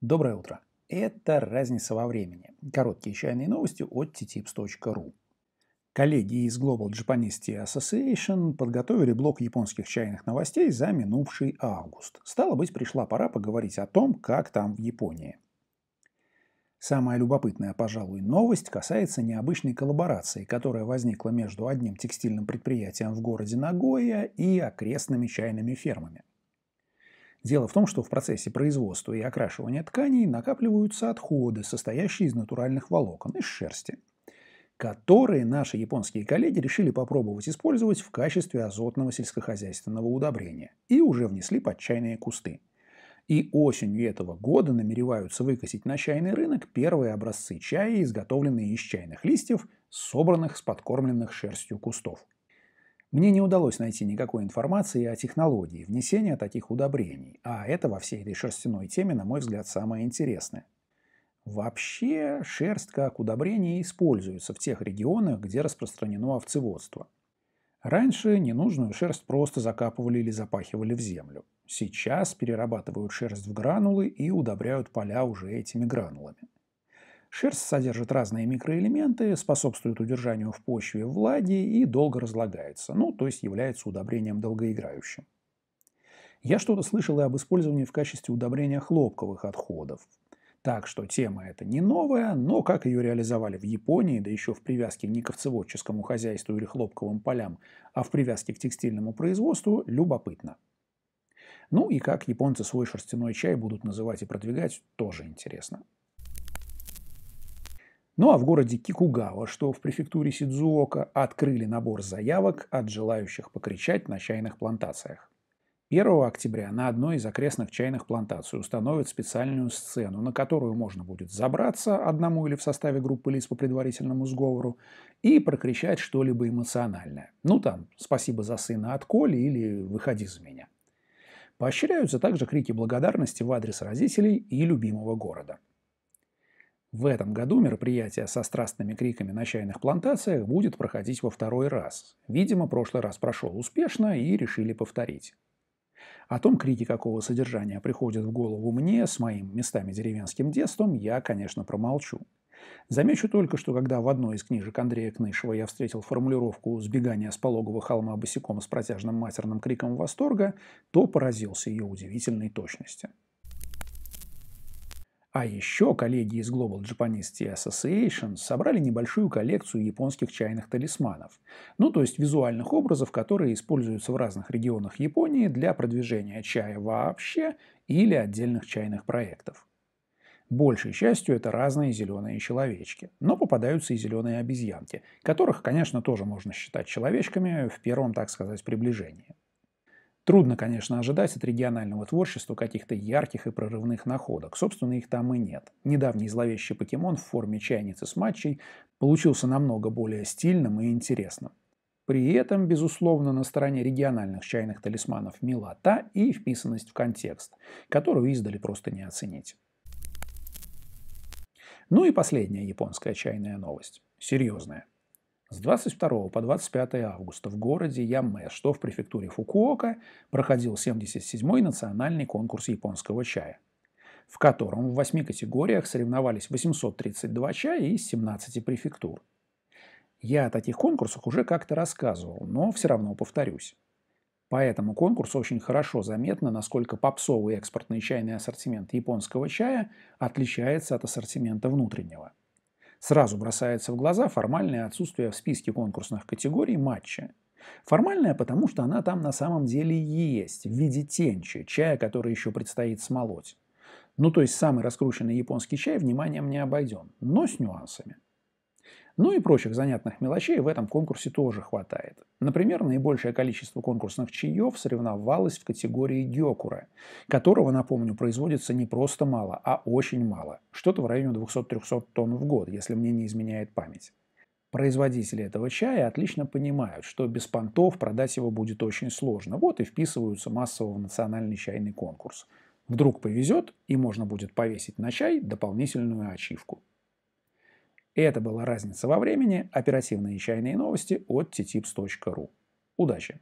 Доброе утро. Это разница во времени. Короткие чайные новости от tttips.ru. Коллеги из Global Japanese Tea Association подготовили блок японских чайных новостей за минувший август. Стало быть, пришла пора поговорить о том, как там в Японии. Самая любопытная, пожалуй, новость касается необычной коллаборации, которая возникла между одним текстильным предприятием в городе Нагоя и окрестными чайными фермами. Дело в том, что в процессе производства и окрашивания тканей накапливаются отходы, состоящие из натуральных волокон, из шерсти, которые наши японские коллеги решили попробовать использовать в качестве азотного сельскохозяйственного удобрения и уже внесли под чайные кусты. И осенью этого года намереваются выкосить на чайный рынок первые образцы чая, изготовленные из чайных листьев, собранных с подкормленных шерстью кустов – мне не удалось найти никакой информации о технологии внесения таких удобрений, а это во всей этой шерстяной теме, на мой взгляд, самое интересное. Вообще, шерсть как удобрение используется в тех регионах, где распространено овцеводство. Раньше ненужную шерсть просто закапывали или запахивали в землю. Сейчас перерабатывают шерсть в гранулы и удобряют поля уже этими гранулами. Шерсть содержит разные микроэлементы, способствует удержанию в почве влаги и долго разлагается, ну, то есть является удобрением долгоиграющим. Я что-то слышал и об использовании в качестве удобрения хлопковых отходов. Так что тема эта не новая, но как ее реализовали в Японии, да еще в привязке не к овцеводческому хозяйству или хлопковым полям, а в привязке к текстильному производству, любопытно. Ну и как японцы свой шерстяной чай будут называть и продвигать, тоже интересно. Ну а в городе Кикугава, что в префектуре Сидзуока, открыли набор заявок от желающих покричать на чайных плантациях. 1 октября на одной из окрестных чайных плантаций установят специальную сцену, на которую можно будет забраться одному или в составе группы лиц по предварительному сговору и прокричать что-либо эмоциональное. Ну там «Спасибо за сына от Коли» или «Выходи за меня». Поощряются также крики благодарности в адрес родителей и любимого города. В этом году мероприятие со страстными криками на чайных плантациях будет проходить во второй раз. Видимо, прошлый раз прошел успешно и решили повторить. О том, крики какого содержания приходят в голову мне с моим местами деревенским детством, я, конечно, промолчу. Замечу только, что когда в одной из книжек Андрея Кнышева я встретил формулировку «сбегание с пологого холма босиком с протяжным матерным криком восторга», то поразился ее удивительной точности. А еще коллеги из Global Japanese Tea Association собрали небольшую коллекцию японских чайных талисманов, ну то есть визуальных образов, которые используются в разных регионах Японии для продвижения чая вообще или отдельных чайных проектов. Большей частью это разные зеленые человечки, но попадаются и зеленые обезьянки, которых, конечно, тоже можно считать человечками в первом, так сказать, приближении. Трудно, конечно, ожидать от регионального творчества каких-то ярких и прорывных находок. Собственно, их там и нет. Недавний зловещий покемон в форме чайницы с матчей получился намного более стильным и интересным. При этом, безусловно, на стороне региональных чайных талисманов милота и вписанность в контекст, которую издали просто не оценить. Ну и последняя японская чайная новость. Серьезная. С 22 по 25 августа в городе Яме, что в префектуре Фукуока, проходил 77-й национальный конкурс японского чая, в котором в восьми категориях соревновались 832 чая из 17 префектур. Я о таких конкурсах уже как-то рассказывал, но все равно повторюсь. По этому конкурсу очень хорошо заметно, насколько попсовый экспортный чайный ассортимент японского чая отличается от ассортимента внутреннего – Сразу бросается в глаза формальное отсутствие в списке конкурсных категорий матча. Формальная, потому что она там на самом деле есть, в виде тенчи, чая, который еще предстоит смолоть. Ну, то есть самый раскрученный японский чай вниманием не обойден, но с нюансами – ну и прочих занятных мелочей в этом конкурсе тоже хватает. Например, наибольшее количество конкурсных чаев соревновалось в категории дёкура, которого, напомню, производится не просто мало, а очень мало. Что-то в районе 200-300 тонн в год, если мне не изменяет память. Производители этого чая отлично понимают, что без понтов продать его будет очень сложно. Вот и вписываются массово в национальный чайный конкурс. Вдруг повезет, и можно будет повесить на чай дополнительную ачивку. И это была разница во времени. Оперативные чайные новости от ttipс.ru. Удачи!